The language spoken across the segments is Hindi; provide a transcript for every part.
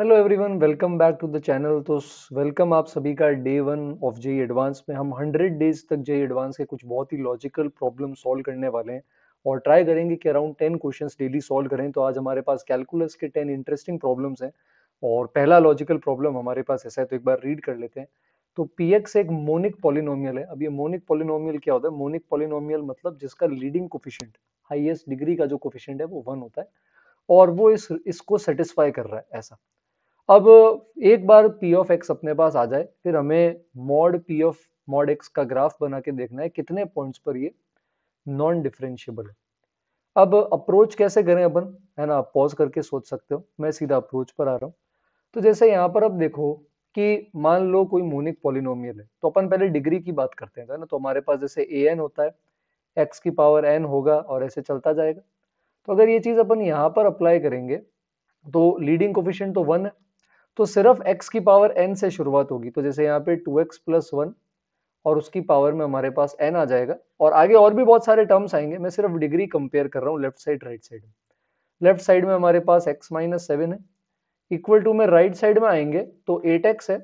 hello everyone welcome back to the channel तो वेलकम आप सभी का day one of J advance में हम हंड्रेड डेज तक जे एडवांस के कुछ बहुत ही लॉजिकल प्रॉब्लम सॉल्व करने वाले हैं और ट्राई करेंगे कि around ten question daily solve करें तो आज हमारे पास कैलकुलस के टेन इंटरेस्टिंग प्रॉब्लम्स हैं और पहला लॉजिकल प्रॉब्लम हमारे पास ऐसा है तो एक बार रीड कर लेते हैं तो पी एक मोनिक पॉलिनोमियल है अब ये मोनिक पॉलिनोमियल क्या होता है मोनिक पॉलिनोमियल मतलब जिसका लीडिंग कोफिशियंट हाइएस्ट डिग्री का जो कोफिशियंट है वो वन होता है और वो इस इसको सेटिस्फाई कर रहा है ऐसा अब एक बार पी ऑफ एक्स अपने पास आ जाए फिर हमें mod P of mod X का ग्राफ बना के देखना है कितने पॉइंट्स पर ये नॉन डिफरेंशियबल है अब अप्रोच कैसे करें अपन है ना पॉज करके सोच सकते हो मैं सीधा अप्रोच पर आ रहा हूँ तो जैसे यहाँ पर अब देखो कि मान लो कोई मोनिक पॉलिनोमियल है तो अपन पहले डिग्री की बात करते हैं ना तो हमारे पास जैसे ए एन होता है एक्स की पावर एन होगा और ऐसे चलता जाएगा तो अगर ये चीज़ अपन यहाँ पर अप्लाई करेंगे तो लीडिंग कोफिशियंट तो वन है तो सिर्फ x की पावर n से शुरुआत होगी तो जैसे यहाँ पे 2x एक्स प्लस वन और उसकी पावर में हमारे पास n आ जाएगा और आगे और भी बहुत सारे टर्म्स आएंगे मैं सिर्फ डिग्री कंपेयर कर रहा हूँ लेफ्ट साइड राइट साइड में लेफ्ट साइड में हमारे पास x माइनस सेवन है इक्वल टू में राइट साइड में आएंगे तो 8x है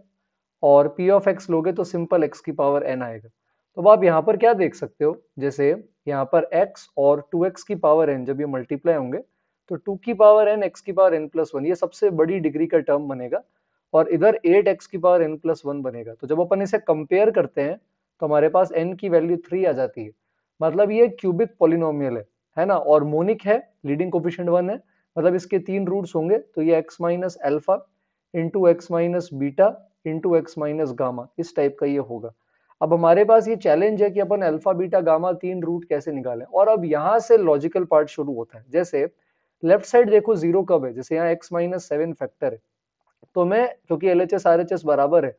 और p ऑफ x लोगे तो सिंपल x की पावर n आएगा तो आप यहाँ पर क्या देख सकते हो जैसे यहाँ पर x और 2x की पावर n जब ये मल्टीप्लाई होंगे तो टू की पावर एन एक्स की पावर एन प्लस वन ये सबसे बड़ी डिग्री का टर्म बनेगा और इधर एट एक्स की पावर एन प्लस वन बनेगा तो जब अपन इसे कंपेयर करते हैं तो हमारे पास एन की वैल्यू थ्री आ जाती है मतलब ये क्यूबिक पोलिनोमियल है है ना और मोनिक है लीडिंग कोफिशियंट वन है मतलब इसके तीन रूट्स होंगे तो ये X minus alpha into x minus beta into x minus gamma इस टाइप का ये होगा अब हमारे पास ये चैलेंज है कि अपन अल्फा बीटा गामा तीन रूट कैसे निकालें और अब यहाँ से लॉजिकल पार्ट शुरू होता है जैसे लेफ्ट साइड देखो जीरो कब है जैसे यहाँ एक्स माइनस सेवन फैक्टर है तो मैं क्योंकि L H S R H S बराबर है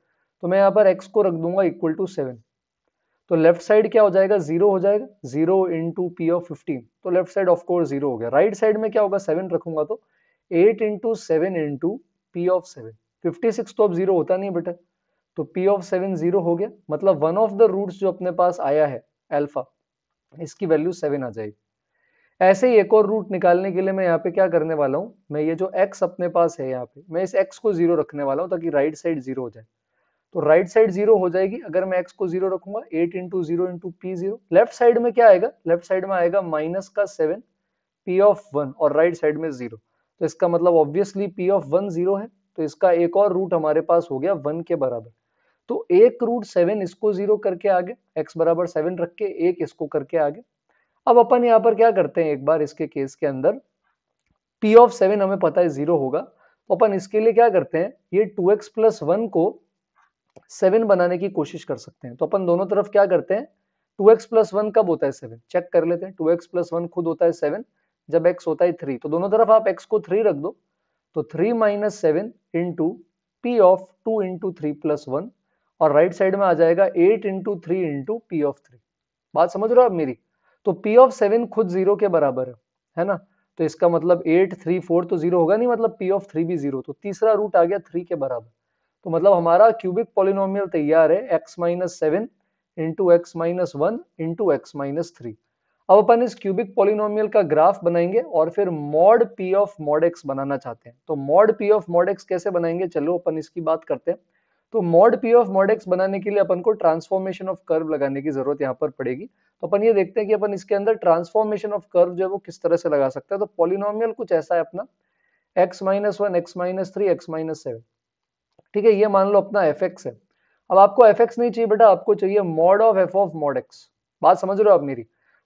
तो मैं यहाँ पर एक्स को रख दूंगा इक्वल टू सेवन तो लेफ्ट साइड क्या हो जाएगा जीरो हो जाएगा zero into P of fifteen तो left side of course zero हो गया राइट right साइड में क्या होगा सेवन रखूंगा तो eight into seven into P of seven fifty six तो अब जीरो होता नहीं बेटा तो पी ऑफ सेवन जीरो हो गया मतलब वन ऑफ द रूट्स जो अपने पास आया है एल्फा इसकी वैल्यू सेवन आ जाएगी ऐसे ही एक और रूट निकालने के लिए मैं यहाँ पे क्या करने वाला हूँ मैं ये जो x अपने पास है यहाँ पे मैं इस x को जीरो रखने वाला हूँ ताकि राइट साइड जीरो हो जाए तो राइट साइड जीरो हो जाएगी अगर मैं x को जीरो रखूंगा eight into zero into P zero left side में क्या आएगा लेफ्ट साइड में आएगा माइनस का सेवन पी ऑफ वन और राइट साइड में जीरो तो इसका मतलब obviously P of one zero है तो इसका एक और रूट हमारे पास हो गया वन के बराबर तो एक रूट सेवन इसको जीरो करके आगे एक्स बराबर सेवन रख के एक इसको करके आगे अब अपन यहाँ पर क्या करते हैं एक बार इसके केस के अंदर पी ऑफ सेवन हमें पता है जीरो होगा तो अपन इसके लिए क्या करते हैं ये टू एक्स प्लस वन को सेवन बनाने की कोशिश कर सकते हैं तो अपन दोनों तरफ क्या करते हैं टू एक्स प्लस वन कब होता है सेवन चेक कर लेते हैं टू एक्स प्लस वन खुद होता है सेवन जब एक्स होता है थ्री तो दोनों तरफ आप एक्स को थ्री रख दो तो three minus seven into p of two into three plus one और राइट साइड में आ जाएगा eight into three into p of three बात समझ रहे हो आप मेरी तो पी ऑफ सेवन खुद जीरो के बराबर है है ना तो इसका मतलब एट थ्री फोर तो जीरो होगा नहीं मतलब पी ऑफ थ्री भी जीरो तो तीसरा रूट आ गया थ्री के बराबर तो मतलब हमारा क्यूबिक पॉलिनोमियल तैयार है x minus seven into x minus one into x minus three अब अपन इस क्यूबिक पॉलिनोम का ग्राफ बनाएंगे और फिर mod P of mod x बनाना चाहते हैं तो mod P of mod x कैसे बनाएंगे चलो अपन इसकी बात करते हैं तो mod P of mod x बनाने के लिए अपन को ट्रांसफॉर्मेशन ऑफ कर्व लगाने की जरूरत यहाँ पर पड़ेगी तो अपन ये देखते हैं कि अपन इसके अंदर ट्रांसफॉर्मेशन ऑफ कर्व जो है वो किस तरह से लगा सकते हैं तो पॉलिनोमियल कुछ ऐसा है अपना x minus one x minus three x minus seven ठीक है ये मान लो अपना एफ एक्स है अब आपको एफ एक्स नहीं चाहिए बेटा आपको चाहिए mod of f of mod x बात समझ रहे हो आप मेरी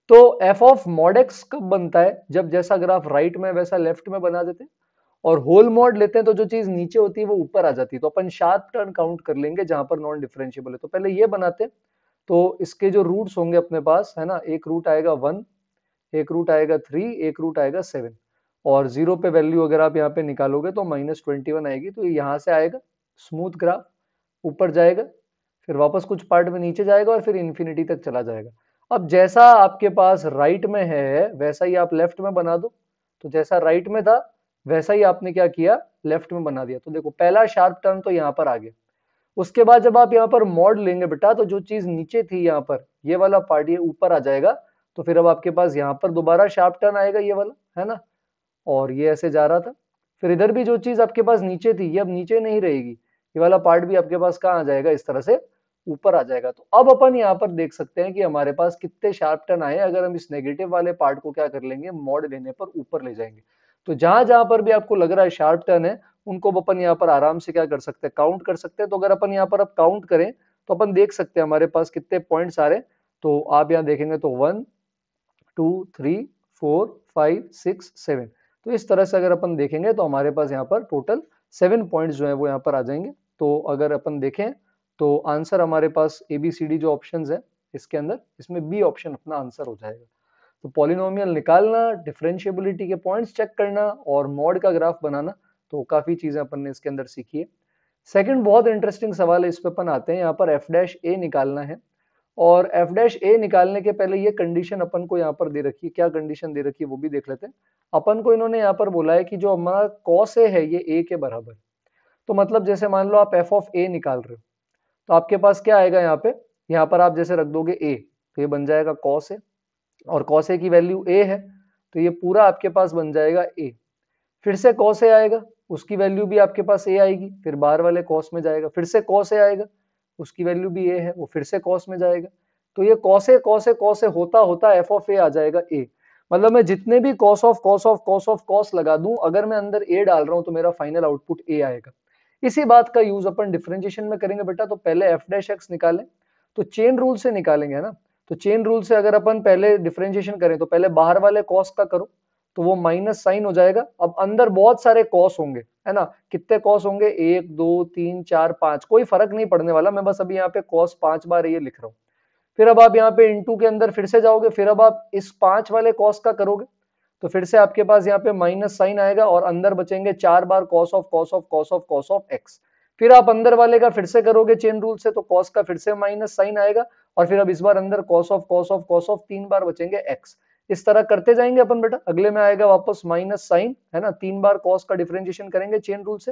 तो एफ ऑफ मॉड एक्स कब बनता है जब जैसा ग्राफ राइट में वैसा लेफ्ट में बना देते हैं और होल मोड लेते हैं तो जो चीज नीचे होती है वो ऊपर आ जाती है तो अपन शार्प टर्न काउंट कर लेंगे जहां पर नॉन डिफरेंशियबल है तो पहले ये बनाते तो इसके जो रूट्स होंगे अपने पास है ना एक रूट आएगा वन एक रूट आएगा थ्री एक रूट आएगा सेवन और जीरो पे वैल्यू अगर आप यहाँ पे निकालोगे तो माइनस ट्वेंटी वन आएगी तो ये यहाँ से आएगा स्मूथ ग्राफ ऊपर जाएगा फिर वापस कुछ पार्ट में नीचे जाएगा और फिर इन्फिनिटी तक चला जाएगा अब जैसा आपके पास राइट में है वैसा ही आप लेफ्ट में बना दो तो जैसा राइट में था वैसा ही आपने क्या किया लेफ्ट में बना दिया तो देखो पहला शार्प टर्न तो यहाँ पर आ गया उसके बाद जब आप यहाँ पर मॉड लेंगे बेटा तो जो चीज नीचे थी यहाँ पर ये वाला पार्ट ये ऊपर आ जाएगा तो फिर अब आपके पास यहाँ पर दोबारा शार्प टर्न आएगा ये वाला है ना और ये ऐसे जा रहा था फिर इधर भी जो चीज आपके पास नीचे थी ये अब नीचे नहीं रहेगी ये वाला पार्ट भी आपके पास कहाँ आ जाएगा इस तरह से ऊपर आ जाएगा तो अब अपन यहाँ पर देख सकते हैं कि हमारे पास कितने शार्प टर्न आए अगर हम इस नेगेटिव वाले पार्ट को क्या कर लेंगे मॉड लेने पर ऊपर ले जाएंगे तो जहां जहां पर भी आपको लग रहा है शार्प टर्न है उनको अपन यहाँ पर आराम से क्या कर सकते हैं काउंट कर सकते हैं तो अगर अपन यहाँ पर अब काउंट करें तो अपन देख सकते हैं हमारे पास कितने पॉइंट्स आ रहे तो आप यहाँ देखेंगे तो one two three four five six seven तो इस तरह से अगर अपन देखेंगे तो हमारे पास यहाँ पर टोटल सेवन पॉइंट्स जो है वो यहाँ पर आ जाएंगे तो अगर अपन देखें तो आंसर हमारे पास ए बी सी डी जो ऑप्शन है इसके अंदर इसमें बी ऑप्शन अपना आंसर हो जाएगा तो पॉलिनोमियल निकालना डिफ्रेंशियबिलिटी के पॉइंट्स चेक करना और मॉड का ग्राफ बनाना तो काफ़ी चीज़ें अपन ने इसके अंदर सीखी है सेकेंड बहुत इंटरेस्टिंग सवाल है इस पर अपन आते हैं यहाँ पर एफ डैश ए निकालना है और एफ डैश ए निकालने के पहले ये कंडीशन अपन को यहाँ पर दे रखी है क्या कंडीशन दे रखी है वो भी देख लेते हैं अपन को इन्होंने यहाँ पर बोला है कि जो हमारा कॉस ए है ये ए के बराबर तो मतलब जैसे मान लो आप एफ ऑफ ए निकाल रहे हो तो आपके पास क्या आएगा यहाँ पे यहाँ पर आप जैसे रख दोगे ए तो ये बन जाएगा कॉस ए और कॉस ए की वैल्यू ए है तो ये पूरा आपके पास बन जाएगा ए फिर से कॉस ए आएगा उसकी वैल्यू भी आपके पास ए आएगी फिर बाहर वाले कॉस में जाएगा फिर से कॉस ए आएगा उसकी वैल्यू भी ए है वो फिर से कॉस में जाएगा तो ये cos a cos a cos a होता होता एफ ऑफ ए आ जाएगा ए मतलब मैं जितने भी cos of cos of cos of cos लगा दूं अगर मैं अंदर ए डाल रहा हूं तो मेरा फाइनल आउटपुट ए आएगा इसी बात का यूज अपन डिफ्रेंशिएशन में करेंगे बेटा तो पहले एफ डैश एक्स निकालें तो चेन रूल से निकालेंगे ना तो चेन रूल से अगर अपन पहले डिफ्रेंशिएशन करें तो पहले बाहर वाले कॉस्ट का करो तो वो माइनस साइन हो जाएगा अब अंदर बहुत सारे कॉस होंगे है ना कितने कॉस होंगे एक दो तीन चार पांच कोई फर्क नहीं पड़ने वाला मैं बस अभी यहाँ पे कॉस पांच बार ये लिख रहा हूँ फिर अब आप यहाँ पे इंटू के अंदर फिर से जाओगे फिर अब आप इस पांच वाले कॉस का करोगे तो फिर से आपके पास यहाँ पे माइनस साइन आएगा और अंदर बचेंगे चार बार cos of cos of cos of cos of x फिर आप अंदर वाले का फिर से करोगे चेन रूल से तो कॉस का फिर से माइनस साइन आएगा और फिर अब इस बार अंदर cos of cos of cos of तीन बार बचेंगे एक्स इस तरह करते जाएंगे अपन बेटा अगले में आएगा वापस माइनस साइन है ना तीन बार कॉस का डिफरेंशिएशन करेंगे चेन रूल से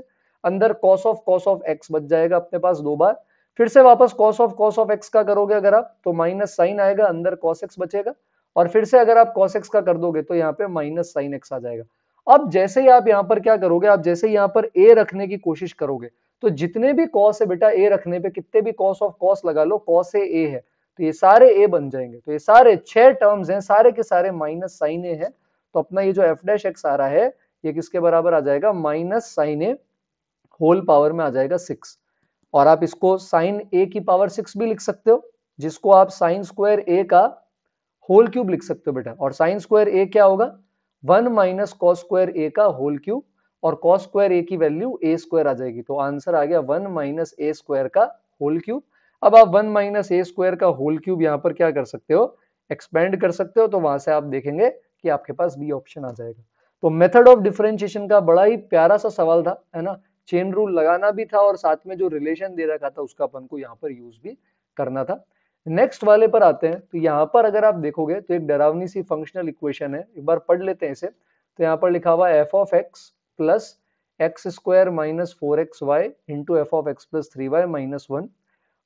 अंदर cos of cos of x बच जाएगा अपने पास दो बार फिर से वापस cos of cos of x का करोगे अगर आप तो माइनस साइन आएगा अंदर कॉस एक्स बचेगा और फिर से अगर आप कॉस एक्स का कर दोगे तो यहाँ पे माइनस साइन एक्स आ जाएगा अब जैसे ही आप यहाँ पर क्या करोगे आप जैसे ही यहाँ पर ए रखने की कोशिश करोगे तो जितने भी कॉस है बेटा ए रखने पे कितने भी कॉस ऑफ कॉस लगा लो कॉस ए ए है तो ये सारे ए बन जाएंगे तो ये सारे छह टर्म्स हैं सारे के सारे माइनस साइन ए है तो अपना ये जो एफ डैश एक्स आ रहा है ये किसके बराबर आ जाएगा minus sine a whole power में आ जाएगा सिक्स और आप इसको साइन ए की पावर सिक्स भी लिख सकते हो जिसको आप साइन स्क्वायर ए का होल क्यूब लिख सकते हो बेटा और साइन स्क्वायर ए क्या होगा one minus cos square a का होल क्यूब और कॉस स्क्वायर ए की वैल्यू ए स्क्वायर आ जाएगी तो आंसर आ गया वन माइनस ए स्क्वायर का होल क्यूब अब आप वन माइनस ए स्क्वायर का होल क्यूब यहाँ पर क्या कर सकते हो एक्सपेंड कर सकते हो तो वहां से आप देखेंगे कि आपके पास बी ऑप्शन आ जाएगा तो मेथड ऑफ डिफ्रेंशिएशन का बड़ा ही प्यारा सा सवाल था है ना चेन रूल लगाना भी था और साथ में जो रिलेशन दे रखा था उसका अपन को यहाँ पर यूज भी करना था नेक्स्ट वाले पर आते हैं तो यहाँ पर अगर आप देखोगे तो एक डरावनी सी फंक्शनल इक्वेशन है एक बार पढ़ लेते हैं इसे तो यहाँ पर लिखा हुआ f of x plus x square minus four x y into f of x plus three y minus one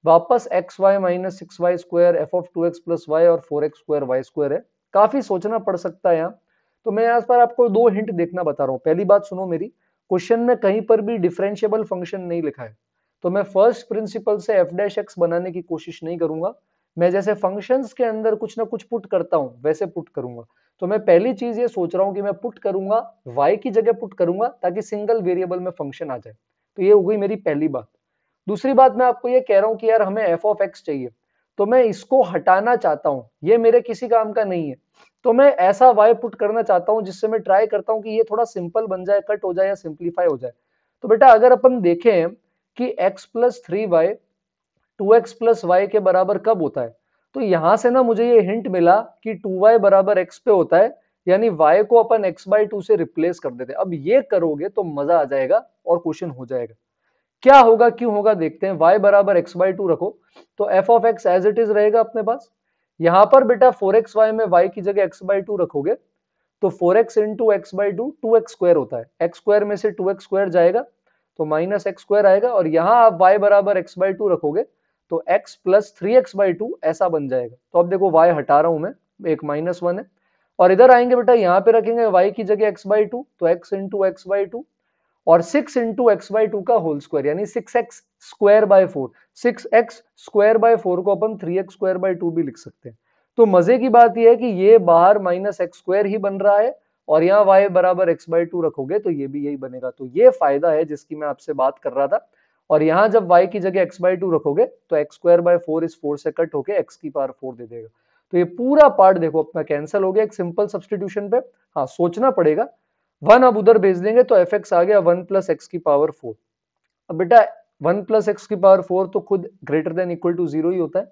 वापस x y minus six y square f of two x plus y और four x square y square है काफी सोचना पड़ सकता है यहाँ तो मैं यहाँ पर आपको दो हिंट देखना बता रहा हूँ पहली बात सुनो मेरी क्वेश्चन में कहीं पर भी डिफरेंशियबल फंक्शन नहीं लिखा है तो मैं फर्स्ट प्रिंसिपल से एफ डैश एक्स बनाने की कोशिश नहीं करूंगा मैं जैसे फंक्शंस के अंदर कुछ ना कुछ पुट करता हूँ वैसे पुट करूंगा तो मैं पहली चीज ये सोच रहा हूँ कि मैं पुट करूंगा वाई की जगह पुट करूंगा ताकि सिंगल वेरिएबल में फंक्शन आ जाए तो ये हो गई मेरी पहली बात दूसरी बात मैं आपको ये कह रहा हूँ कि यार हमें एफ ऑफ एक्स चाहिए तो मैं इसको हटाना चाहता हूँ ये मेरे किसी काम का नहीं है तो मैं ऐसा वाई पुट करना चाहता हूँ जिससे मैं ट्राई करता हूँ कि ये थोड़ा सिंपल बन जाए कट हो जाए या सिंप्लीफाई हो जाए तो बेटा अगर अपन देखें कि x plus three y two x plus y के बराबर कब होता है तो यहां से ना मुझे ये हिंट मिला कि टू वाई बराबर एक्स पे होता है यानी y को अपन x बाई टू से रिप्लेस कर देते हैं अब ये करोगे तो मजा आ जाएगा और क्वेश्चन हो जाएगा क्या होगा क्यों होगा देखते हैं y बराबर एक्स बाई टू रखो तो f of x as it is रहेगा अपने पास यहां पर बेटा फोर एक्स वाई में y की जगह एक्स बाई टू रखोगे तो four x into x by two two x square होता है एक्स स्क्वायर में से टू एक्स स्क्वायर जाएगा तो माइनस एक्स स्क्वायर आएगा और यहाँ आप वाई बराबर एक्स बाई टू रखोगे तो x plus three x by two ऐसा बन जाएगा तो अब देखो y हटा रहा हूं मैं एक माइनस वन है और इधर आएंगे बेटा यहाँ पे रखेंगे y की जगह x बाई टू तो x into x by two और six into x by two का होल स्क्वायर यानी six x square by four six x square by four को अपन three x square by two भी लिख सकते हैं तो मजे की बात यह है कि ये बाहर माइनस एक्स स्क्वायर ही बन रहा है और यहाँ y बराबर एक्स बाई टू रखोगे तो ये भी यही बनेगा तो ये फायदा है जिसकी मैं आपसे बात कर रहा था और यहाँ जब y की जगह x बाई टू रखोगे तो एक्स स्क्वायर बाय फोर इस फोर से कट होके x की पावर फोर दे देगा तो ये पूरा पार्ट देखो अपना कैंसिल हो गया एक सिंपल सब्सटीट्यूशन पे हाँ सोचना पड़ेगा वन अब उधर भेज देंगे तो एफ एक्स आ गया वन प्लस एक्स की पावर फोर अब बेटा वन प्लस एक्स की पावर फोर तो खुद greater than equal to zero ही होता है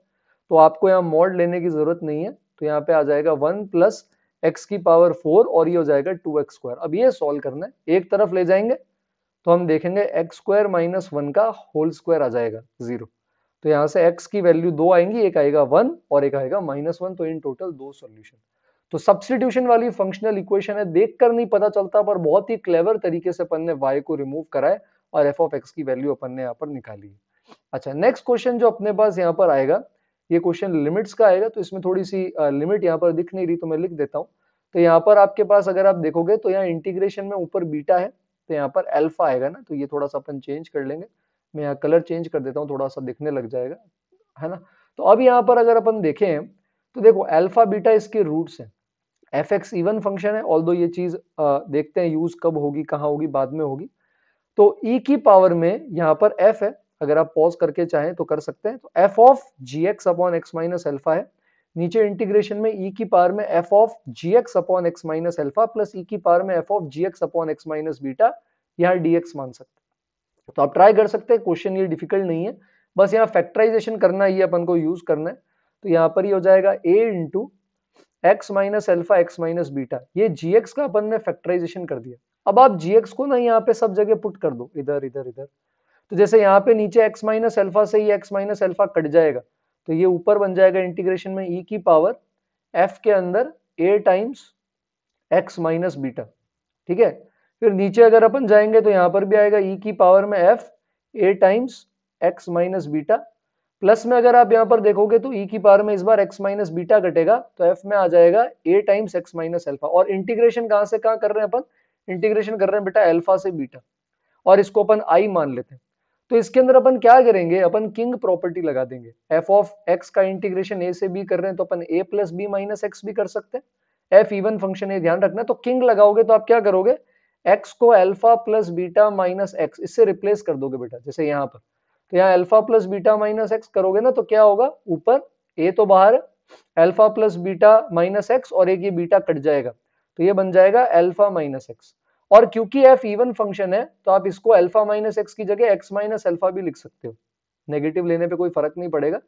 तो आपको यहाँ मॉड लेने की जरूरत नहीं है तो यहाँ पे आ जाएगा वन प्लस एक्स की पावर फोर और ये हो जाएगा टू एक्स स्क्वायर अब ये सॉल्व करना है एक तरफ ले जाएंगे तो हम देखेंगे एक्स स्क्वायर माइनस वन का होल स्क्वायर आ जाएगा जीरो तो यहाँ से x की वैल्यू दो आएंगी एक आएगा वन और एक आएगा माइनस वन तो इन टोटल दो सॉल्यूशन तो सब्सटीट्यूशन वाली फंक्शनल इक्वेशन है देख कर नहीं पता चलता पर बहुत ही क्लेवर तरीके से अपन ने y को रिमूव कराए और एफ ऑफ एक्स की वैल्यू अपन ने यहाँ पर निकाली अच्छा नेक्स्ट क्वेश्चन जो अपने पास यहाँ पर आएगा ये क्वेश्चन लिमिट्स का आएगा तो इसमें थोड़ी सी लिमिट यहाँ पर दिख नहीं रही तो मैं लिख देता हूँ तो यहाँ पर आपके पास अगर आप देखोगे तो यहाँ इंटीग्रेशन में ऊपर बीटा है तो यहाँ पर अल्फा आएगा ना तो ये थोड़ा सा अपन चेंज कर लेंगे मैं यहाँ कलर चेंज कर देता हूँ थोड़ा सा दिखने लग जाएगा है ना तो अब यहाँ पर अगर अपन देखें तो देखो अल्फा बीटा इसके रूट्स हैं एफ एक्स इवन फंक्शन है ऑल ये चीज़ देखते हैं यूज़ कब होगी कहाँ होगी बाद में होगी तो ई e की पावर में यहाँ पर एफ है अगर आप पॉज करके चाहें तो कर सकते हैं तो f of g x upon x minus alpha है नीचे इंटीग्रेशन में e की पावर में f of g x upon x minus alpha plus e की पावर में f of g x upon x minus beta यहाँ डीएक्स मान सकते तो आप ट्राई कर सकते हैं क्वेश्चन ये डिफिकल्ट नहीं है बस यहाँ फैक्टराइजेशन करना ही अपन को यूज करना है तो यहाँ पर ही हो जाएगा a into x minus alpha x minus beta ये जी एक्स का अपन ने फैक्टराइजेशन कर दिया अब आप जी एक्स को ना यहाँ पे सब जगह पुट कर दो इधर इधर इधर तो जैसे यहाँ पे नीचे एक्स माइनस एल्फा से ही एक्स माइनस एल्फा कट जाएगा तो ये ऊपर बन जाएगा इंटीग्रेशन में ई e की पावर एफ के अंदर a times x minus beta ठीक है फिर नीचे अगर अपन जाएंगे तो यहां पर भी आएगा ई e की पावर में f a times x minus beta plus में अगर आप यहां पर देखोगे तो ई e की पावर में इस बार एक्स माइनस बीटा घटेगा तो एफ में आ जाएगा a times x minus alpha और इंटीग्रेशन कहां से कहां कर रहे हैं अपन इंटीग्रेशन कर रहे हैं बेटा एल्फा से बीटा और इसको अपन आई मान लेते हैं तो इसके अंदर अपन क्या करेंगे अपन किंग प्रॉपर्टी लगा देंगे एफ ऑफ एक्स का इंटीग्रेशन ए से बी कर रहे हैं तो अपन a plus b minus x भी कर सकते हैं एफ इवन फंक्शन ये ध्यान रखना तो किंग लगाओगे तो आप क्या करोगे एक्स को alpha plus beta minus x इससे रिप्लेस कर दोगे बेटा जैसे यहाँ पर तो यहाँ alpha plus beta minus x करोगे ना तो क्या होगा ऊपर ए तो बाहर alpha plus beta minus x और एक ये बीटा कट जाएगा तो ये बन जाएगा एल्फा माइनस एक्स और क्योंकि एफ इवन फंक्शन है तो आप इसको अल्फा माइनस एक्स की जगह एक्स माइनस अल्फा भी लिख सकते हो नेगेटिव लेने पे कोई फर्क नहीं पड़ेगा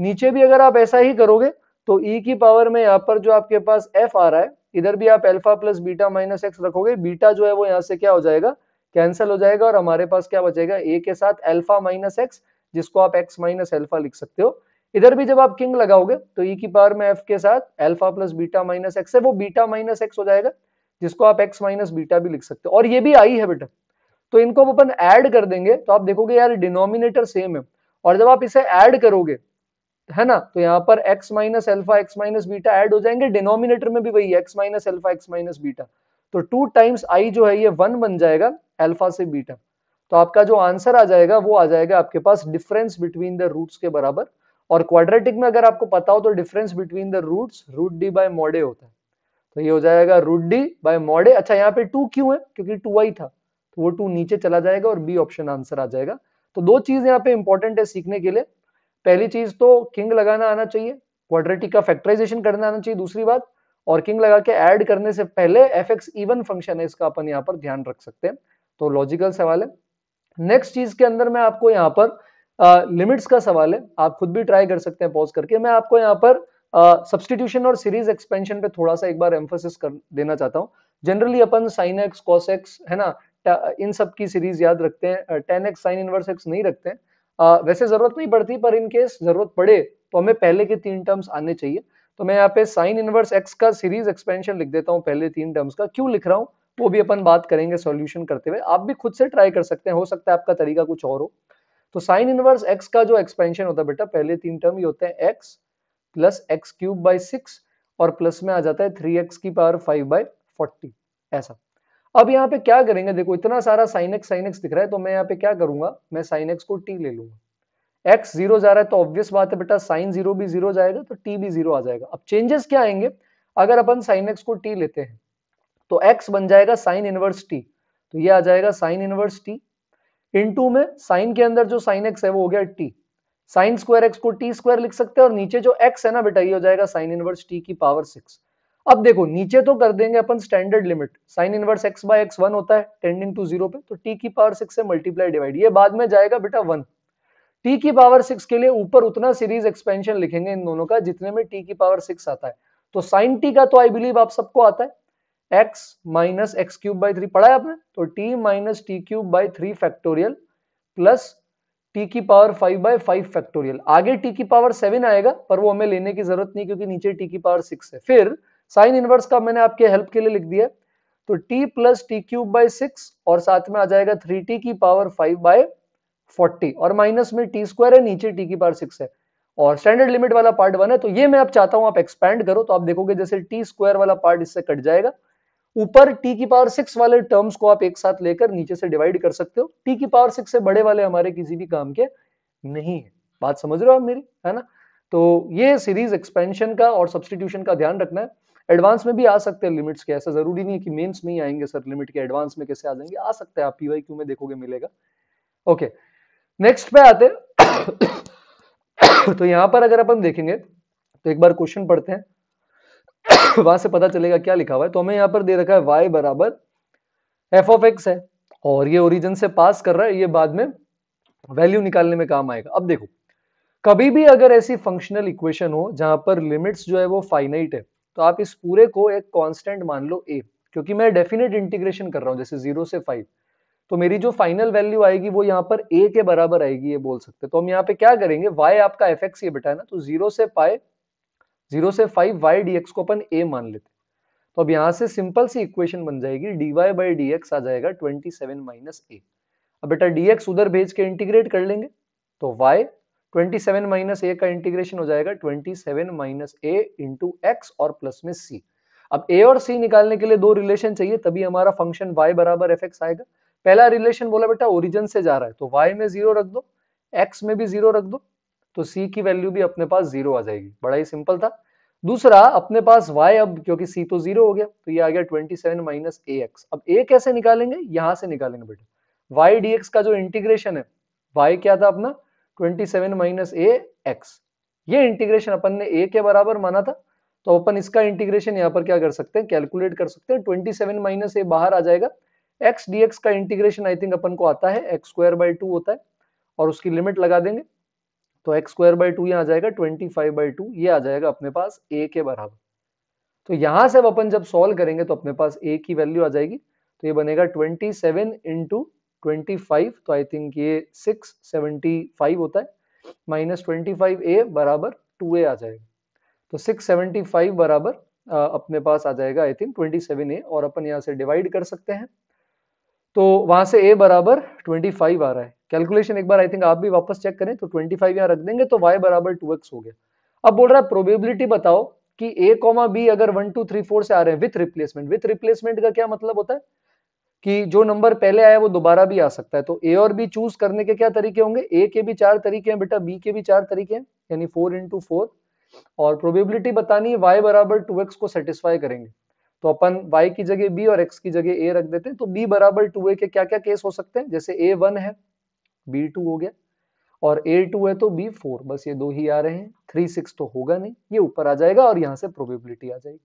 नीचे भी अगर आप ऐसा ही करोगे तो ई e की पावर में यहाँ पर जो आपके पास एफ आ रहा है इधर भी आप alpha plus beta minus x रखोगे बीटा जो है वो यहाँ से क्या हो जाएगा कैंसिल हो जाएगा और हमारे पास क्या बचेगा ए के साथ एल्फा माइनस एक्स जिसको आप एक्स माइनस एल्फा लिख सकते हो इधर भी जब आप किंग लगाओगे तो ई e की पावर में एफ के साथ alpha plus beta minus x है वो बीटा माइनस एक्स हो जाएगा जिसको आप एक्स माइनस बीटा भी लिख सकते हो और ये भी आई है बेटा तो इनको अपन ऐड कर देंगे तो आप देखोगे यार डिनोमिनेटर सेम है और जब आप इसे ऐड करोगे है ना तो यहाँ पर x minus alpha x minus beta add हो जाएंगे डिनोमिनेटर में भी वही x minus alpha x minus beta तो टू टाइम्स आई जो है ये वन बन जाएगा एल्फा से बीटा तो आपका जो आंसर आ जाएगा वो आ जाएगा आपके पास डिफरेंस बिटवीन द रूट्स के बराबर और क्वाड्रेटिक में अगर आपको पता हो तो difference between the roots root D by mod a होता है तो ये हो जाएगा रूट डी बाय मॉडे अच्छा यहाँ पे टू क्यों है क्योंकि टू आई था तो वो टू नीचे चला जाएगा और बी ऑप्शन आंसर आ जाएगा तो दो चीज यहाँ पे इंपॉर्टेंट है सीखने के लिए पहली चीज तो किंग लगाना आना चाहिए क्वाड्रेटिक का फैक्टराइजेशन करना आना चाहिए दूसरी बात और किंग लगा के ऐड करने से पहले एफ एक्स इवन फंक्शन है इसका अपन यहाँ पर ध्यान रख सकते हैं तो लॉजिकल सवाल है नेक्स्ट चीज के अंदर मैं आपको यहाँ पर लिमिट्स का सवाल है आप खुद भी ट्राई कर सकते हैं पॉज करके मैं आपको यहाँ पर सब्सटीट्यूशन और सीरीज एक्सपेंशन पे थोड़ा सा एक बार एम्फोसिस कर देना चाहता हूँ जनरली अपन साइन एक्स कॉस एक्स है ना इन सब की सीरीज याद रखते हैं tan x sine inverse x नहीं रखते हैं uh, वैसे जरूरत नहीं पड़ती पर इनकेस जरूरत पड़े तो हमें पहले के तीन टर्म्स आने चाहिए तो मैं यहाँ पे साइन इनवर्स एक्स का सीरीज एक्सपेंशन लिख देता हूँ पहले तीन टर्म्स का क्यों लिख रहा हूँ वो भी अपन बात करेंगे सॉल्यूशन करते हुए आप भी खुद से ट्राई कर सकते हैं हो सकता है आपका तरीका कुछ और हो तो साइन इनवर्स एक्स का जो एक्सपेंशन होता है बेटा पहले तीन टर्म ये होते हैं x plus x cube by six और प्लस में आ जाता है थ्री एक्स की पावर फाइव बाई फोर्टी ऐसा अब यहाँ पे क्या करेंगे देखो इतना सारा साइन एक्स साइन एक्स दिख रहा है तो मैं यहाँ पे क्या करूंगा मैं साइन एक्स को टी ले लूंगा एक्स जीरो जा रहा है तो ऑब्वियस बात है बेटा साइन जीरो भी जीरो जाएगा तो टी भी जीरो आ जाएगा अब चेंजेस क्या आएंगे अगर अपन साइन एक्स को टी लेते हैं तो एक्स बन जाएगा साइन इनवर्स टी तो ये आ जाएगा साइन इनवर्स टी इन में साइन के अंदर जो साइन एक्स है वो हो गया टी साइन स्क्वायर एक्स को टी स्क्वायर लिख सकते हैं और नीचे जो एक्स है ना बेटा ये हो जाएगा साइन इनवर्स टी की पावर सिक्स अब देखो नीचे तो कर देंगे अपन standard limit sine inverse x by x one होता है टेंडिंग टू जीरो पे तो टी की पावर सिक्स से मल्टीप्लाई डिवाइड ये बाद में जाएगा बेटा वन टी की पावर सिक्स के लिए ऊपर उतना सीरीज एक्सपेंशन लिखेंगे इन दोनों का जितने में टी की पावर सिक्स आता है तो साइन टी का तो आई बिलीव आप सबको आता है x minus x cube by three पढ़ा है आपने तो t minus t cube by three factorial plus t की power five by five factorial आगे टी की पावर सेवन आएगा पर वो हमें लेने की जरूरत नहीं क्योंकि नीचे टी की पावर सिक्स है फिर साइन इनवर्स का मैंने आपके हेल्प के लिए लिख दिया तो t plus t cube by six और साथ में आ जाएगा थ्री टी की पावर फाइव बाय फोर्टी और माइनस में टी स्क्वायर है नीचे टी की पावर सिक्स है और स्टैंडर्ड लिमिट वाला पार्ट वन है तो ये मैं आप चाहता हूं आप एक्सपैंड करो तो आप देखोगे जैसे टी स्क्वायर वाला पार्ट इससे कट जाएगा ऊपर टी की पावर सिक्स वाले टर्म्स को आप एक साथ लेकर नीचे से डिवाइड कर सकते हो टी की पावर सिक्स से बड़े वाले हमारे किसी भी काम के नहीं है बात समझ रहे हो आप मेरी है ना तो ये सीरीज एक्सपेंशन का और सब्सटीट्यूशन का ध्यान रखना है एडवांस में भी आ सकते हैं लिमिट्स के ऐसा जरूरी नहीं है कि मेंस में ही आएंगे सर लिमिट के एडवांस में कैसे आ जाएंगे आ सकते हैं आप पीवाई क्यू में देखोगे मिलेगा ओके नेक्स्ट पे आते तो यहां पर अगर अपन देखेंगे तो एक बार क्वेश्चन पढ़ते हैं वहां से पता चलेगा क्या लिखा हुआ है तो हमें यहाँ पर दे रखा है वाई बराबर एफ ऑफ एक्स है और ये ओरिजिन से पास कर रहा है ये बाद में वैल्यू निकालने में काम आएगा अब देखो कभी भी अगर ऐसी फंक्शनल इक्वेशन हो जहां पर लिमिट्स जो है वो फाइनाइट है तो आप इस पूरे को एक कांस्टेंट मान लो ए क्योंकि मैं डेफिनेट इंटीग्रेशन कर रहा हूं जैसे जीरो से फाइव तो मेरी जो फाइनल वैल्यू आएगी वो यहाँ पर ए के बराबर आएगी ये बोल सकते तो हम यहाँ पे क्या करेंगे वाई आपका एफ एक्स ये बेटा है ना तो जीरो से पाए जीरो से फाइव वाई डी एक्स को अपन ए मान लेते तो अब यहाँ से सिंपल सी इक्वेशन बन जाएगी d y by d x आ जाएगा ट्वेंटी सेवन माइनस ए अब बेटा डी एक्स उधर भेज के इंटीग्रेट कर लेंगे तो y twenty seven minus a का इंटीग्रेशन हो जाएगा twenty seven minus a into x और प्लस में सी अब ए और सी निकालने के लिए दो रिलेशन चाहिए तभी हमारा फंक्शन वाई बराबर एफ एक्स आएगा पहला रिलेशन बोला बेटा ओरिजिन से जा रहा है तो वाई में जीरो रख दो एक्स में भी जीरो रख दो तो सी की वैल्यू भी अपने पास जीरो आ जाएगी बड़ा ही सिंपल था दूसरा अपने पास y अब क्योंकि c तो जीरो हो गया तो ये आ गया 27 सेवन माइनस ए एक्स अब a कैसे निकालेंगे यहां से निकालेंगे बेटा y dx का जो इंटीग्रेशन है y क्या था अपना 27 सेवन माइनस ए एक्स ये इंटीग्रेशन अपन ने a के बराबर माना था तो अपन इसका इंटीग्रेशन यहाँ पर क्या कर सकते हैं कैलकुलेट कर सकते हैं 27 सेवन माइनस ए बाहर आ जाएगा x dx का इंटीग्रेशन आई थिंक अपन को आता है एक्स स्क्वायर बाई टू होता है और उसकी लिमिट लगा देंगे तो एक्स स्क्वायर बाई टू ये आ जाएगा ट्वेंटी फाइव बाई टू ये आ जाएगा अपने पास ए के बराबर तो यहां से अपन जब सॉल्व करेंगे तो अपने पास ए की वैल्यू आ जाएगी तो ये बनेगा twenty seven into twenty five तो आई थिंक ये सिक्स सेवेंटी फाइव होता है माइनस ट्वेंटी फाइव ए बराबर टू ए आ जाएगा तो सिक्स सेवेंटी फाइव बराबर अपने पास आ जाएगा I think twenty seven a और अपन यहाँ से डिवाइड कर सकते हैं तो वहां से ए बराबर ट्वेंटी फाइव आ रहा है कैलकुलेशन एक बार आई थिंक आप भी वापस चेक करें तो ट्वेंटी फाइव यहाँ रख देंगे तो वाई बराबर टू एक्स हो गया अब बोल रहा है प्रोबेबिलिटी बताओ कि ए कॉमा बी अगर वन टू थ्री फोर से आ रहे हैं विथ रिप्लेसमेंट विथ रिप्लेसमेंट का क्या मतलब होता है कि जो नंबर पहले आया वो दोबारा भी आ सकता है तो ए और बी चूज करने के क्या तरीके होंगे ए के भी चार तरीके हैं बेटा बी के भी चार तरीके हैं यानी फोर इंटू फोर और प्रोबेबिलिटी बतानी वाई बराबर टू एक्स को सेटिस्फाई करेंगे तो अपन y की जगह b और x की जगह a रख देते हैं तो b बराबर टू ए के क्या क्या केस हो सकते हैं जैसे a वन है b टू हो गया और a टू है तो b फोर बस ये दो ही आ रहे हैं थ्री सिक्स तो होगा नहीं ये ऊपर आ जाएगा और यहाँ से प्रोबेबिलिटी आ जाएगी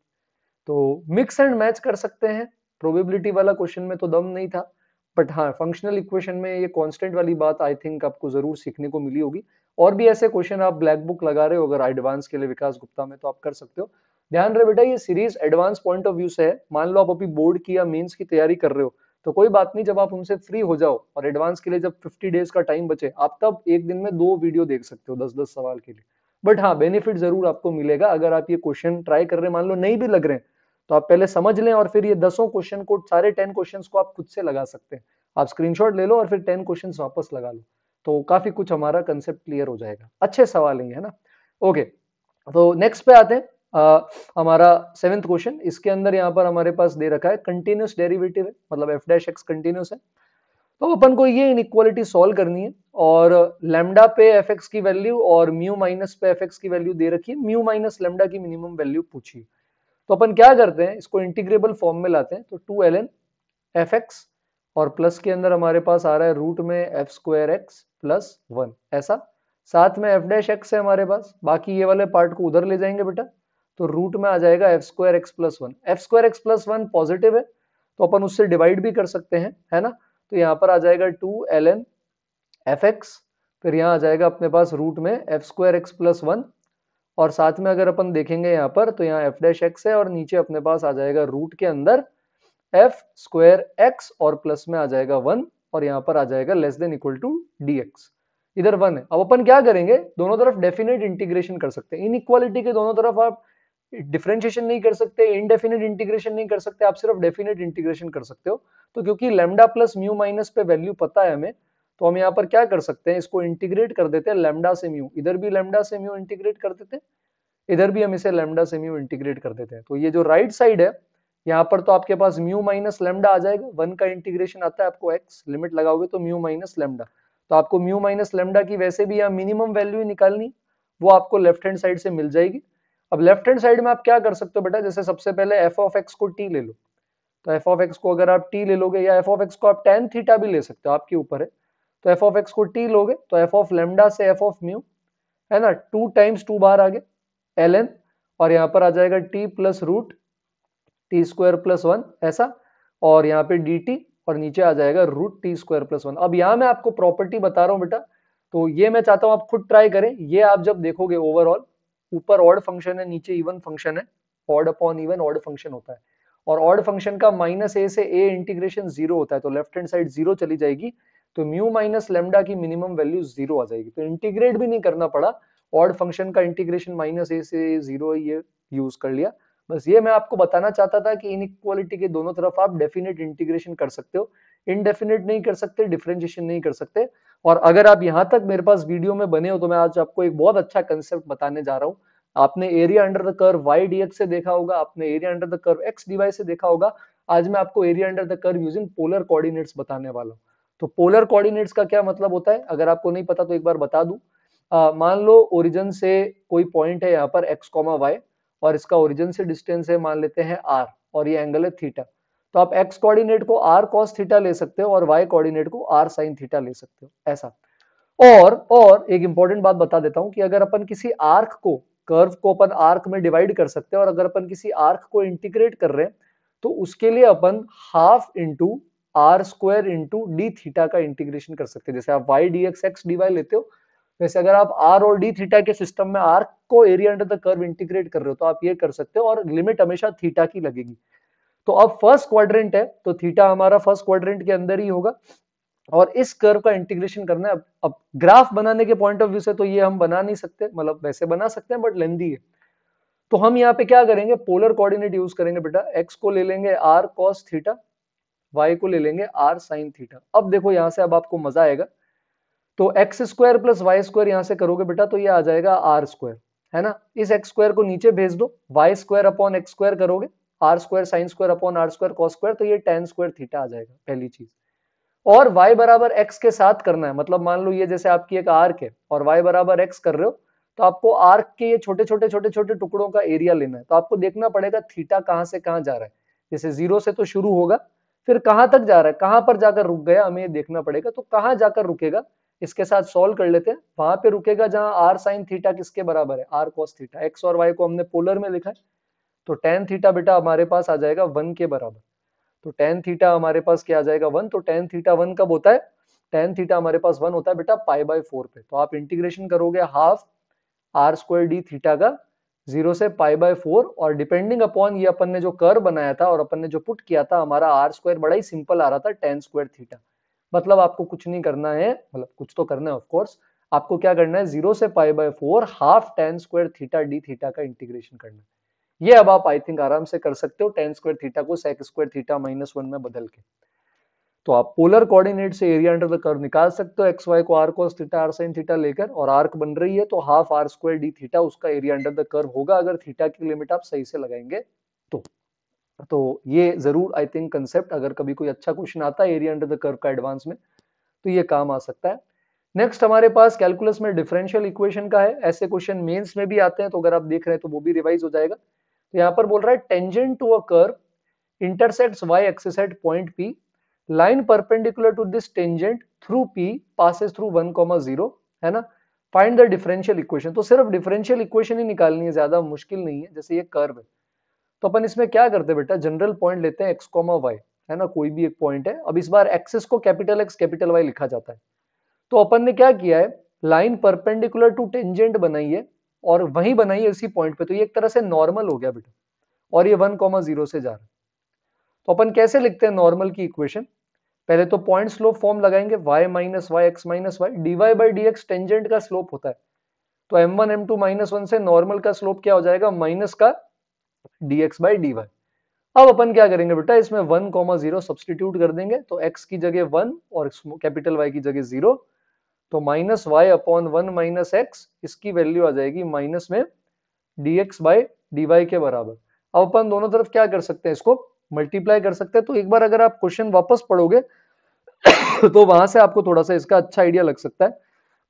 तो मिक्स एंड मैच कर सकते हैं प्रोबेबिलिटी वाला क्वेश्चन में तो दम नहीं था बट हाँ फंक्शनल इक्वेशन में ये कॉन्स्टेंट वाली बात आई थिंक आपको जरूर सीखने को मिली होगी और भी ऐसे क्वेश्चन आप ब्लैक बुक लगा रहे हो अगर एडवांस के लिए विकास गुप्ता में तो आप कर सकते हो ध्यान रहे बेटा ये series advance point of view से है मान लो आप अभी बोर्ड की या मेंस की तैयारी कर रहे हो तो कोई बात नहीं जब आप उनसे फ्री हो जाओ और एडवांस के लिए जब 50 डेज का टाइम बचे आप तब एक दिन में दो वीडियो देख सकते हो दस दस सवाल के लिए बट हाँ बेनिफिट जरूर आपको मिलेगा अगर आप ये क्वेश्चन ट्राई कर रहे मान लो नहीं भी लग रहे हैं तो आप पहले समझ लें और फिर ये दसों क्वेश्चन को सारे टेन क्वेश्चन को आप खुद से लगा सकते हैं आप स्क्रीनशॉट ले लो और फिर टेन क्वेश्चन वापस लगा लो तो काफी कुछ हमारा कंसेप्ट क्लियर हो जाएगा अच्छे सवाल ही है ना ओके तो नेक्स्ट पे आते हैं हमारा सेवेंथ क्वेश्चन इसके अंदर यहाँ पर हमारे पास दे रखा है कंटिन्यूस डेरिवेटिव है मतलब एफ डैश एक्स कंटिन्यूस है तो अपन को ये इनक्वालिटी सॉल्व करनी है और लेमडा पे एफ एक्स की वैल्यू और म्यू माइनस पे एफ एक्स की वैल्यू दे रखी है म्यू माइनस लेमडा की मिनिमम वैल्यू पूछी तो अपन क्या करते हैं इसको इंटीग्रेबल फॉर्म में लाते हैं तो two l n f x और प्लस के अंदर हमारे पास आ रहा है रूट में f square x plus one ऐसा साथ में एफ डैश एक्स है हमारे पास बाकी ये वाले पार्ट को उधर ले जाएंगे बेटा तो रूट में आ जाएगा f square x plus one f square x plus one positive है तो अपन उससे डिवाइड भी कर सकते हैं है ना तो यहाँ पर आ जाएगा two l n f x फिर यहाँ आ जाएगा अपने पास रूट में f square x plus one और साथ में अगर अपन देखेंगे यहाँ पर तो यहाँ एफ डैश एक्स है और नीचे अपने पास आ जाएगा रूट के अंदर एफ स्क्वायर एक्स और प्लस में आ जाएगा वन और यहाँ पर आ जाएगा less than equal to d x इधर वन है अब अपन क्या करेंगे दोनों तरफ डेफिनेट इंटीग्रेशन कर सकते हैं इन इक्वालिटी के दोनों तरफ आप डिफ्रेंशिएशन नहीं कर सकते इनडेफिनेट इंटीग्रेशन नहीं कर सकते आप सिर्फ डेफिनेट इंटीग्रेशन कर सकते हो तो क्योंकि लेमडा प्लस म्यू माइनस पे वैल्यू पता है हमें तो हम यहाँ पर क्या कर सकते हैं इसको इंटीग्रेट कर देते हैं लेमडा से म्यू इधर भी लेमडा से म्यू इंटीग्रेट कर देते हैं इधर भी हम इसे लेमडा से म्यू इंटीग्रेट कर देते हैं तो ये जो राइट right साइड है यहाँ पर तो आपके पास म्यू माइनस लेमडा आ जाएगा वन का इंटीग्रेशन आता है आपको एक्स लिमिट लगाओगे तो म्यू माइनस लेमडा तो आपको म्यू माइनस लेमडा की वैसे भी यहाँ मिनिमम वैल्यू निकालनी वो आपको लेफ्ट हैंड साइड से मिल जाएगी अब लेफ्ट हैंड साइड में आप क्या कर सकते हो बेटा जैसे सबसे पहले एफ ऑफ एक्स को टी ले लो तो एफ ऑफ एक्स को अगर आप टी ले लोगे या एफ ऑफ एक्स को आप टेन थीटा भी ले सकते हो आपके ऊपर है तो एफ ऑफ एक्स को टी लोगे तो एफ ऑफ लेमडा से एफ ऑफ म्यू है ना टू टाइम्स टू बार आगे एल एन और यहाँ पर आ जाएगा t plus root t square plus one ऐसा और यहाँ पे डी टी और नीचे आ जाएगा root t square plus one अब यहाँ मैं आपको प्रॉपर्टी बता रहा हूँ बेटा तो ये मैं चाहता हूँ आप खुद ट्राई करें ये आप जब देखोगे ओवरऑल ऊपर ऑड फंक्शन है नीचे इवन फंक्शन है odd upon even odd function होता है और ऑड फंक्शन का माइनस ए से ए इंटीग्रेशन जीरो होता है तो लेफ्ट हैंड साइड जीरो चली जाएगी तो म्यू माइनस लेमडा की मिनिमम वैल्यू जीरो आ जाएगी तो इंटीग्रेट भी नहीं करना पड़ा ऑड फंक्शन का इंटीग्रेशन माइनस ए से जीरो ये यूज कर लिया बस ये मैं आपको बताना चाहता था कि इक्वालिटी के दोनों तरफ आप डेफिनेट इंटीग्रेशन कर सकते हो इनडेफिनेट नहीं कर सकते डिफ्रेंशिएशन नहीं कर सकते और अगर आप यहाँ तक मेरे पास वीडियो में बने हो तो मैं आज आपको एक बहुत अच्छा कंसेप्ट बताने जा रहा हूँ आपने area under the curve y x से देखा होगा आपने area under the curve x d y से देखा होगा आज मैं आपको area under the curve using polar coordinates बताने वाला हूँ तो पोलर कोऑर्डिनेट्स का क्या मतलब होता है अगर आपको नहीं पता तो एक बार बता दू मान लो ओरिजन से कोई पॉइंट है यहाँ पर एक्स कॉमा वाई और इसका ओरिजिन से डिस्टेंस है मान लेते हैं आर और ये एंगल है थीटा तो आप एक्स कोऑर्डिनेट को आर कॉस थीटा ले सकते हो और वाई कोऑर्डिनेट को आर साइन थीटा ले सकते हो ऐसा और और एक इंपॉर्टेंट बात बता देता हूं कि अगर अपन किसी आर्क को कर्व को अपन आर्क में डिवाइड कर सकते हैं और अगर अपन किसी आर्क को इंटीग्रेट कर रहे हैं तो उसके लिए अपन half into r square into d theta का इंटीग्रेशन कर सकते हैं जैसे आप y d x x d y लेते हो वैसे अगर आप आर और डी थीटा के सिस्टम में आर को area under the curve integrate कर रहे हो तो आप ये कर सकते हो और लिमिट हमेशा थीटा की लगेगी तो अब फर्स्ट क्वाड्रेंट है तो थीटा हमारा फर्स्ट क्वाड्रेंट के अंदर ही होगा और इस कर्व का इंटीग्रेशन करना है अब, अब ग्राफ बनाने के पॉइंट ऑफ व्यू से तो ये हम बना नहीं सकते मतलब वैसे बना सकते हैं बट लेंदी है तो हम यहाँ पे क्या करेंगे पोलर कोऑर्डिनेट यूज करेंगे बेटा एक्स को ले लेंगे आर कॉस थीटा वाई को ले लेंगे आर साइन थीटा अब देखो यहां से अब आपको मजा आएगा तो x square plus y square यहां से करोगे बेटा तो ये आ जाएगा आर स्क्वायर है ना इस एक्स स्क्वायर को नीचे भेज दो y square upon x square करोगे r square sine square upon r square cos square तो ये टेन स्क्वायर थीटा आ जाएगा पहली चीज और y बराबर x के साथ करना है मतलब मान लो ये जैसे आपकी एक आर्क है और y बराबर x कर रहे हो तो आपको आर्क के ये छोटे छोटे छोटे छोटे टुकड़ों का एरिया लेना है तो आपको देखना पड़ेगा थीटा कहाँ से कहाँ जा रहा है जैसे जीरो से तो शुरू होगा फिर कहाँ तक जा रहा है कहाँ पर जाकर रुक गया हमें ये देखना पड़ेगा तो कहाँ जाकर रुकेगा इसके साथ सॉल्व कर लेते हैं वहां पे रुकेगा जहां आर साइन थीटा किसके बराबर है आर कॉस थीटा एक्स और वाई को हमने पोलर में लिखा है तो टेन थीटा बेटा हमारे पास आ जाएगा वन के बराबर तो टेन थीटा हमारे पास क्या आ जाएगा वन तो टेन थीटा वन कब होता है टेन थीटा हमारे पास वन होता है बेटा पाई बाय फोर पे तो आप इंटीग्रेशन करोगे half r square d theta का जीरो से पाई बाय फोर और डिपेंडिंग अपॉन ये अपन ने जो कर बनाया था और अपन ने जो पुट किया था हमारा आर स्क्वायर बड़ा ही सिंपल आ रहा था टेन स्क्वायर थीटा मतलब आपको कुछ नहीं करना है मतलब कुछ तो करना है ऑफकोर्स आपको क्या करना है जीरो से pi by four half tan square theta d theta का इंटीग्रेशन करना है ये अब आप आई थिंक आराम से कर सकते हो टेन स्क्वायर थीटा को sec square theta minus one में बदल के तो आप पोलर कोऑर्डिनेट से एरिया अंडर द कर्व निकाल सकते हो एक्स वाई को r cos theta r sine theta लेकर और आर्क बन रही है तो half r square d theta उसका एरिया अंडर द कर्व होगा अगर थीटा की लिमिट आप सही से लगाएंगे तो तो ये जरूर आई थिंक कंसेप्ट अगर कभी कोई अच्छा क्वेश्चन आता है एरिया अंडर द कर्व का एडवांस में तो ये काम आ सकता है नेक्स्ट हमारे पास कैलकुलस में डिफरेंशियल इक्वेशन का है ऐसे क्वेश्चन मेंस में भी आते हैं तो अगर आप देख रहे हैं तो वो भी रिवाइज हो जाएगा तो यहाँ पर बोल रहा है tangent to a curve intersects y axes at point p line perpendicular to this tangent through p passes through one comma zero है ना फाइंड द डिफरेंशियल इक्वेशन तो सिर्फ डिफरेंशियल इक्वेशन ही निकालनी है ज्यादा मुश्किल नहीं है जैसे ये कर्व है तो अपन इसमें क्या करते हैं बेटा जनरल पॉइंट लेते हैं एक्स कॉमा वाई है ना कोई भी एक पॉइंट है अब इस बार एक्सेस को कैपिटल एक्स कैपिटल वाई लिखा जाता है तो अपन ने क्या किया है लाइन परपेंडिकुलर टू टेंजेंट बनाई है और वही बनाई है इसी पॉइंट पे तो ये एक तरह से नॉर्मल हो गया बेटा और ये वन कॉमा जीरो से जा रहा है तो अपन कैसे लिखते हैं नॉर्मल की इक्वेशन पहले तो पॉइंट स्लोप फॉर्म लगाएंगे y minus y x minus y d y by d x tangent का स्लोप होता है तो m one m two minus one से नॉर्मल का स्लोप क्या हो जाएगा माइनस का d x by d y अब अपन क्या करेंगे बेटा इसमें वन कॉमा जीरो सब्सटीट्यूट कर देंगे तो x की जगह वन और कैपिटल y की जगह जीरो तो minus y upon one minus x इसकी वैल्यू आ जाएगी माइनस में d x by d y के बराबर अब अपन दोनों तरफ क्या कर सकते हैं इसको मल्टीप्लाई कर सकते हैं तो एक बार अगर आप क्वेश्चन वापस पढ़ोगे तो वहां से आपको थोड़ा सा इसका अच्छा आइडिया लग सकता है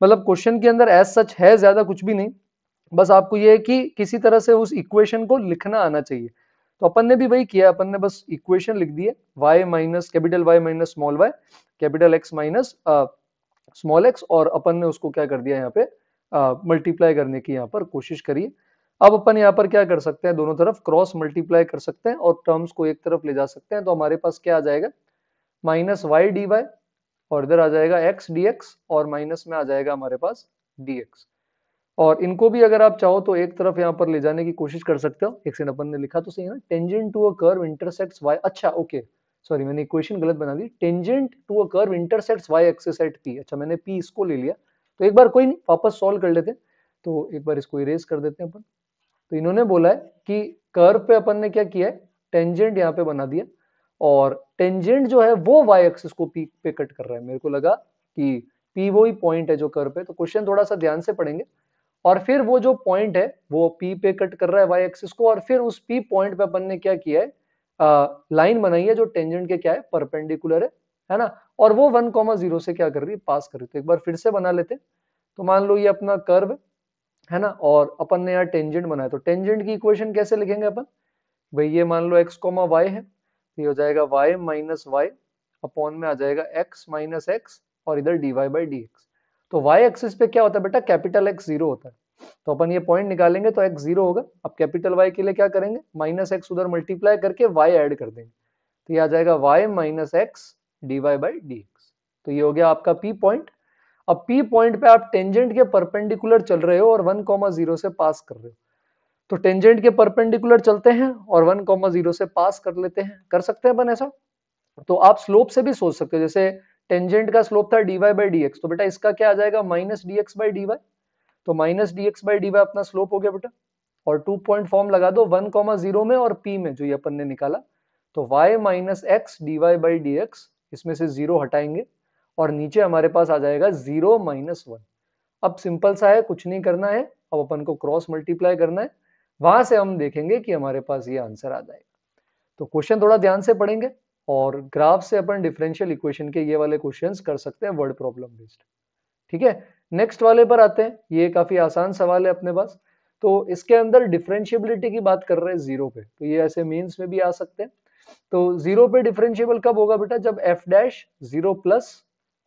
मतलब क्वेश्चन के अंदर एज सच है ज्यादा कुछ भी नहीं बस आपको ये है कि किसी तरह से उस इक्वेशन को लिखना आना चाहिए तो अपन ने भी वही किया अपन ने बस इक्वेशन लिख दी है y minus capital y minus small y capital x minus small x और अपन ने उसको क्या कर दिया यहाँ पे मल्टीप्लाई करने की यहाँ पर कोशिश करिए अब अपन यहाँ पर क्या कर सकते हैं दोनों तरफ क्रॉस मल्टीप्लाई कर सकते हैं और टर्म्स को एक तरफ ले जा सकते हैं तो हमारे पास क्या आ जाएगा माइनस वाई डी वाई और इधर आ जाएगा एक्स डी एक्स और माइनस में आ जाएगा हमारे पास डी एक्स और इनको भी अगर आप चाहो तो एक तरफ यहाँ पर ले जाने की कोशिश कर सकते हो एक अपन ने लिखा तो सही है ना tangent to a curve intersects y अच्छा ओके सॉरी मैंने इक्वेशन गलत बना दी tangent to a curve intersects y axis at p अच्छा मैंने पी इसको ले लिया तो एक बार कोई नहीं वापस सॉल्व कर लेते तो एक बार इसको इरेज कर देते हैं अपन तो इन्होंने बोला है कि कर्व पे अपन ने क्या किया है टेंजेंट यहाँ पे बना दिया और टेंजेंट जो है वो वाई एक्सिस को पी पे कट कर रहा है मेरे को लगा कि पी वो ही पॉइंट है जो कर्व पे तो क्वेश्चन थोड़ा सा ध्यान से पढ़ेंगे और फिर वो जो पॉइंट है वो पी पे कट कर रहा है वाई एक्सिस को और फिर उस पी पॉइंट पे अपन ने क्या किया है लाइन बनाई है जो टेंजेंट के क्या है परपेंडिकुलर है है ना और वो वन कॉमा जीरो से क्या कर रही है पास कर रही तो एक बार फिर से बना लेते तो मान लो ये अपना कर्व है ना और अपन ने यार टेंजेंट बनाया तो टेंजेंट की इक्वेशन कैसे लिखेंगे अपन भाई ये मान लो एक्स कॉमा वाई है तो ये हो जाएगा वाई माइनस वाई अपॉन में आ जाएगा एक्स माइनस एक्स और इधर d y by d x तो वाई एक्सिस पे क्या होता है बेटा कैपिटल एक्स जीरो होता है तो अपन ये पॉइंट निकालेंगे तो एक्स जीरो होगा अब कैपिटल वाई के लिए क्या करेंगे माइनस एक्स उधर मल्टीप्लाई करके वाई ऐड कर देंगे तो ये आ जाएगा y minus x d y by d x तो ये हो गया आपका पी पॉइंट अब पी पॉइंट पे आप टेंजेंट के परपेंडिकुलर चल रहे हो और वन कॉमा जीरो से पास कर रहे हो तो टेंजेंट के परपेंडिकुलर चलते हैं और वन कॉमा जीरो से पास कर लेते हैं कर सकते हैं अपन ऐसा तो आप स्लोप से भी सोच सकते हो जैसे टेंजेंट का स्लोप था डीवाई बाई डी तो बेटा इसका क्या आ जाएगा minus d x by d तो minus d x by d अपना स्लोप हो गया बेटा और टू पॉइंट फॉर्म लगा दो वन कॉमा जीरो में और पी में जो ये अपन ने निकाला तो y minus x d y by d x इसमें से जीरो हटाएंगे और नीचे हमारे पास आ जाएगा जीरो माइनस वन अब सिंपल सा है कुछ नहीं करना है अब अपन को क्रॉस मल्टीप्लाई करना है वहां से हम देखेंगे कि हमारे पास ये आंसर आ जाएगा तो क्वेश्चन थोड़ा ध्यान से पढ़ेंगे और ग्राफ से अपन डिफरेंशियल इक्वेशन के ये वाले क्वेश्चंस कर सकते हैं वर्ड प्रॉब्लम बेस्ड ठीक है नेक्स्ट वाले पर आते हैं ये काफी आसान सवाल है अपने पास तो इसके अंदर डिफरेंशियबिलिटी की बात कर रहे हैं जीरो पे तो ये ऐसे मीन्स में भी आ सकते हैं तो जीरो पे डिफरेंशियबल कब होगा बेटा जब एफ डैश जीरो प्लस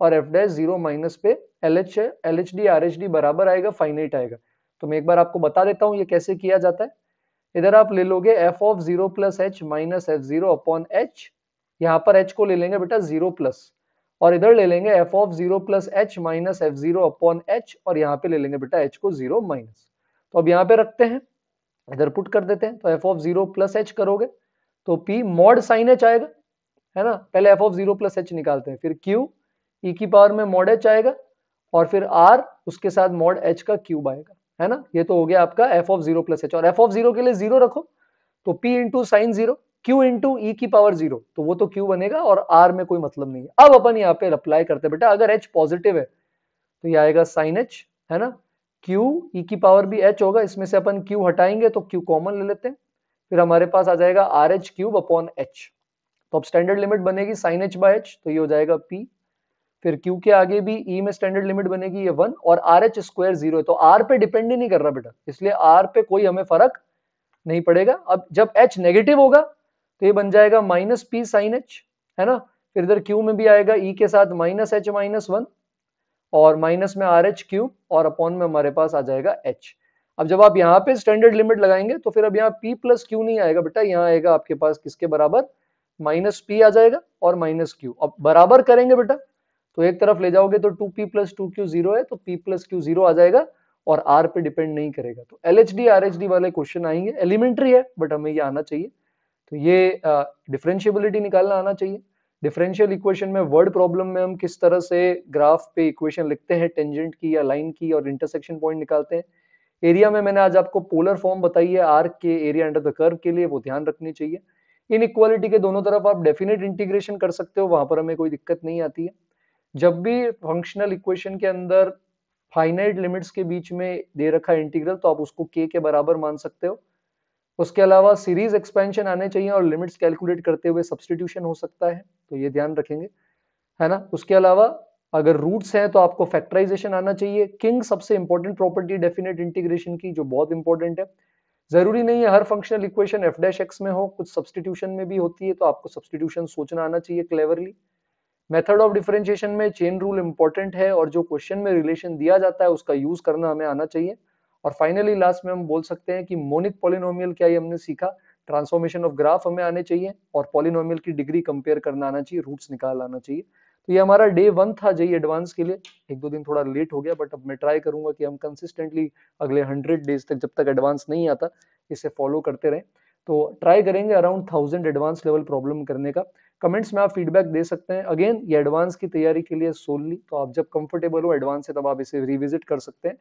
और एफ डैश जीरो माइनस पे L H L H D R H D बराबर आएगा फाइनेट आएगा तो मैं एक बार आपको बता देता हूँ ये कैसे किया जाता है इधर आप ले लोगे f of zero plus h minus f zero upon h यहाँ पर एच को ले लेंगे बेटा जीरो प्लस और इधर ले लेंगे f of zero plus h minus f zero upon h और यहाँ पे ले लेंगे बेटा एच को जीरो माइनस तो अब यहाँ पे रखते हैं इधर पुट कर देते हैं तो f of zero plus h करोगे तो पी मॉड साइन एच आएगा है ना पहले f of zero plus h निकालते हैं फिर क्यू ई e की पावर में मॉड एच आएगा और फिर आर उसके साथ मॉड एच का क्यूब आएगा है ना ये तो हो गया आपका f of zero plus h और एफ ऑफ जीरो के लिए जीरो रखो तो p into sine zero q into e की पावर जीरो तो वो तो क्यू बनेगा और आर में कोई मतलब नहीं है अब अपन यहाँ पे अप्लाई करते हैं बेटा अगर एच पॉजिटिव है तो ये आएगा साइन एच है ना क्यू ई e की पावर भी एच होगा इसमें से अपन क्यू हटाएंगे तो क्यू कॉमन ले लेते हैं फिर हमारे पास आ जाएगा r h cube upon h तो अब स्टैंडर्ड लिमिट बनेगी साइन एच बाय एच तो ये हो जाएगा पी फिर क्यू के आगे भी ई e में स्टैंडर्ड लिमिट बनेगी ये वन और आर एच स्क्वायर जीरो है तो आर पे डिपेंड ही नहीं कर रहा बेटा इसलिए आर पे कोई हमें फर्क नहीं पड़ेगा अब जब एच नेगेटिव होगा तो ये बन जाएगा माइनस पी साइन एच है ना फिर इधर क्यू में भी आएगा ई e के साथ माइनस एच माइनस वन और माइनस में आर एच क्यूब और अपॉन में हमारे पास आ जाएगा एच अब जब आप यहाँ पे स्टैंडर्ड लिमिट लगाएंगे तो फिर अब यहाँ पी प्लस क्यू नहीं आएगा बेटा यहाँ आएगा आपके पास किसके बराबर माइनस पी आ जाएगा और माइनस क्यू अब बराबर करेंगे बेटा तो एक तरफ ले जाओगे तो two P plus two Q zero है तो पी प्लस क्यू जीरो आ जाएगा और आर पे डिपेंड नहीं करेगा तो L H D R H D वाले क्वेश्चन आएंगे एलिमेंट्री है बट हमें ये आना चाहिए तो ये uh, निकालना आना चाहिए डिफरेंशियल इक्वेशन में वर्ड प्रॉब्लम में हम किस तरह से ग्राफ पे इक्वेशन लिखते हैं टेंजेंट की या लाइन की और इंटरसेक्शन पॉइंट निकालते हैं एरिया में मैंने आज आपको पोलर फॉर्म बताई है आर्क के एरिया अंडर द कर्व के लिए वो ध्यान रखनी चाहिए इन इक्वालिटी के दोनों तरफ आप डेफिनेट इंटीग्रेशन कर सकते हो वहां पर हमें कोई दिक्कत नहीं आती है जब भी फंक्शनल इक्वेशन के अंदर फाइनाइट लिमिट्स के बीच में दे रखा इंटीग्रल तो आप उसको के के बराबर मान सकते हो उसके अलावा सीरीज एक्सपेंशन आने चाहिए और लिमिट्स कैलकुलेट करते हुए सब्सटीट्यूशन हो सकता है तो ये ध्यान रखेंगे है ना उसके अलावा अगर रूट्स हैं तो आपको फैक्टराइजेशन आना चाहिए किंग सबसे इंपॉर्टेंट प्रॉपर्टी डेफिनेट इंटीग्रेशन की जो बहुत इंपॉर्टेंट है जरूरी नहीं है हर functional equation F dash X में हो कुछ सब्सटीट्यूशन में भी होती है तो आपको सब्सटीट्यूशन सोचना आना चाहिए क्लेवरली मेथड ऑफ डिफरेंशिएशन में चेन रूल इंपॉर्टेंट है और जो क्वेश्चन में रिलेशन दिया जाता है उसका यूज करना हमें आना चाहिए और फाइनली लास्ट में हम बोल सकते हैं कि मोनिक पॉलिनोमियल क्या ये हमने सीखा ट्रांसफॉर्मेशन ऑफ ग्राफ हमें आने चाहिए और पॉलिनोमियल की डिग्री कंपेयर करना आना चाहिए रूट्स निकाल आना चाहिए तो ये हमारा डे वन था जी एडवांस के लिए एक दो दिन थोड़ा लेट हो गया बट अब मैं ट्राई करूंगा कि हम कंसिस्टेंटली अगले हंड्रेड डेज तक जब तक एडवांस नहीं आता इसे फॉलो करते रहें तो ट्राई करेंगे around thousand advance level problem करने का कमेंट्स में आप फीडबैक दे सकते हैं अगेन ये एडवांस की तैयारी के लिए सोलली तो आप जब कंफर्टेबल हो एडवांस है तब आप इसे रिविजिट कर सकते हैं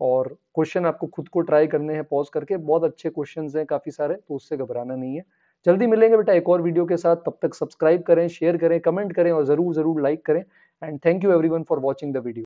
और क्वेश्चन आपको खुद को ट्राई करने हैं पॉज करके बहुत अच्छे क्वेश्चन हैं काफ़ी सारे तो उससे घबराना नहीं है जल्दी मिलेंगे बेटा एक और वीडियो के साथ तब तक सब्सक्राइब करें शेयर करें कमेंट करें और ज़रूर ज़रूर लाइक करें and thank you one for watching the video